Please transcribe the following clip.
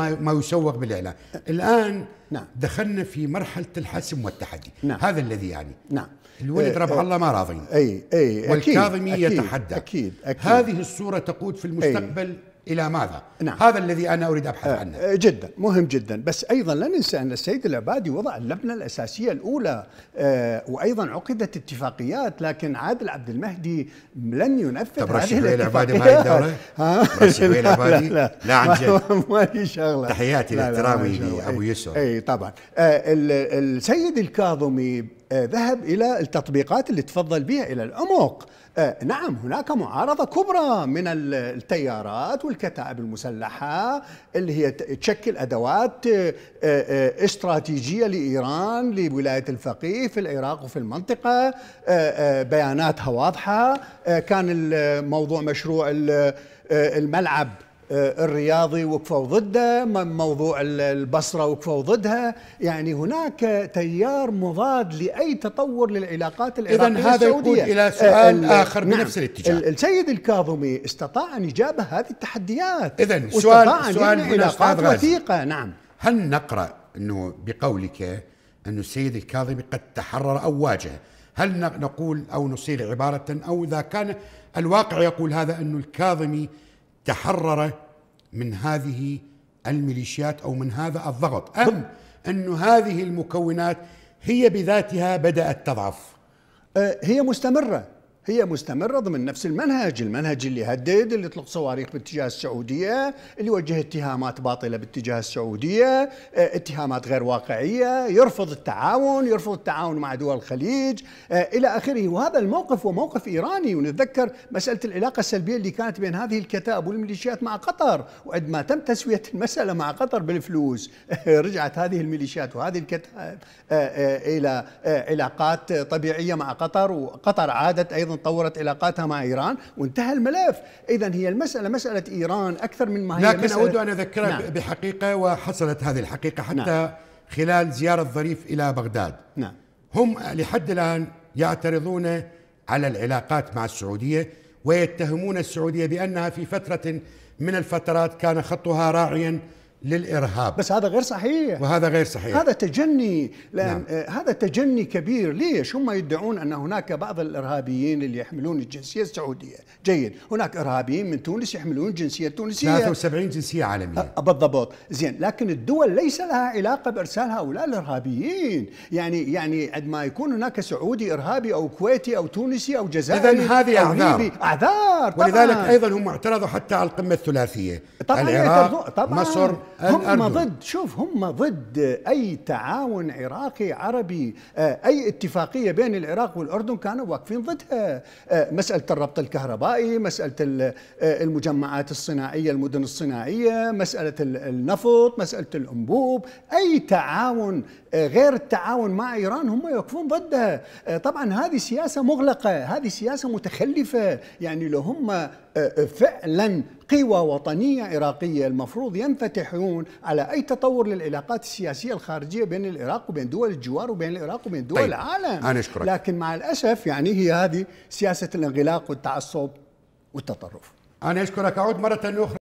ما يسوق بالاعلام الان نعم. دخلنا في مرحله الحسم والتحدي نعم. هذا الذي يعني نعم الولد إيه، ربع إيه. الله ما راضين اي اي والكاظمي يتحدى أكيد. أكيد. اكيد هذه الصوره تقود في المستقبل أي. الى ماذا؟ نعم. هذا الذي انا اريد ابحث آه، عنه. آه، جدا مهم جدا، بس ايضا لا ننسى ان السيد العبادي وضع اللبنه الاساسيه الاولى آه، وايضا عقدت اتفاقيات لكن عادل عبد المهدي لن ينفذ طب رشح لي العبادي بهذه الدوله؟ ها؟ رشح لي العبادي؟ لا, لا, لا عن جد ما لي شغله تحياتي لاحترامي لابو يسر إيه، اي طبعا السيد الكاظمي آه، ذهب إلى التطبيقات اللي تفضل بها إلى العمق آه، نعم هناك معارضة كبرى من التيارات والكتائب المسلحة اللي هي تشكل أدوات آه، استراتيجية لإيران لولاية الفقيه في العراق وفي المنطقة بياناتها واضحة كان الموضوع مشروع الملعب آه، الرياضي وقفوا ضده موضوع البصرة وقفوا ضدها يعني هناك تيار مضاد لأي تطور للعلاقات العراقية إذا هذا يقود إلى آه، سؤال آخر نعم بنفس الاتجاه السيد الكاظمي استطاع أن يجابه هذه التحديات إذا سؤال سؤال علاقات وثيقة نعم هل نقرأ أنه بقولك أن السيد الكاظمي قد تحرر أو واجه هل نقول أو نصير عبارة أو إذا كان الواقع يقول هذا أن الكاظمي تحرر من هذه الميليشيات او من هذا الضغط ام ان هذه المكونات هي بذاتها بدات تضعف أه، هي مستمره هي مستمرة ضمن نفس المنهج المنهج اللي هدد اللي يطلق صواريخ باتجاه السعودية اللي وجه اتهامات باطلة باتجاه السعودية آه، اتهامات غير واقعية يرفض التعاون يرفض التعاون مع دول الخليج آه، إلى آخره وهذا الموقف هو موقف إيراني ونتذكر مسألة العلاقة السلبية اللي كانت بين هذه الكتائب والميليشيات مع قطر وعندما تم تسوية المسألة مع قطر بالفلوس رجعت هذه الميليشيات وهذه الكتائب آه، إلى علاقات طبيعية مع قطر وقطر عادت أيضا طورت علاقاتها مع إيران وانتهى الملف إذا هي المسألة مسألة إيران أكثر من ما هي لكن مسألة أود أن اذكر نعم. بحقيقة وحصلت هذه الحقيقة حتى نعم. خلال زيارة ظريف إلى بغداد نعم. هم لحد الآن يعترضون على العلاقات مع السعودية ويتهمون السعودية بأنها في فترة من الفترات كان خطها راعيا للارهاب بس هذا غير صحيح وهذا غير صحيح هذا تجني لان نعم. هذا تجني كبير ليش هم يدعون ان هناك بعض الارهابيين اللي يحملون الجنسيه السعوديه جيد هناك ارهابيين من تونس يحملون جنسيه تونسيه 73 جنسيه عالميه بالضبط زين لكن الدول ليس لها علاقه بارسال هؤلاء الارهابيين يعني يعني عندما يكون هناك سعودي ارهابي او كويتي او تونسي او جزائري اذا هذه اعذار اعذار طبعاً. ولذلك ايضا هم اعترضوا حتى على القمه الثلاثيه طبعا العراق طبعاً. مصر هم ضد شوف هم ضد اي تعاون عراقي عربي آه، اي اتفاقيه بين العراق والاردن كانوا واقفين ضدها آه، مساله الربط الكهربائي مساله آه، المجمعات الصناعيه المدن الصناعيه مساله النفط مساله الانبوب اي تعاون غير التعاون مع ايران هم يوقفون ضدها طبعا هذه سياسه مغلقه هذه سياسه متخلفه يعني لو هم فعلا قوى وطنية عراقية المفروض ينفتحون على أي تطور للعلاقات السياسية الخارجية بين العراق وبين دول الجوار وبين العراق وبين دول طيب. العالم أنا أشكرك. لكن مع الأسف يعني هي هذه سياسة الانغلاق والتعصب والتطرف أنا أشكرك أعود مرة أخرى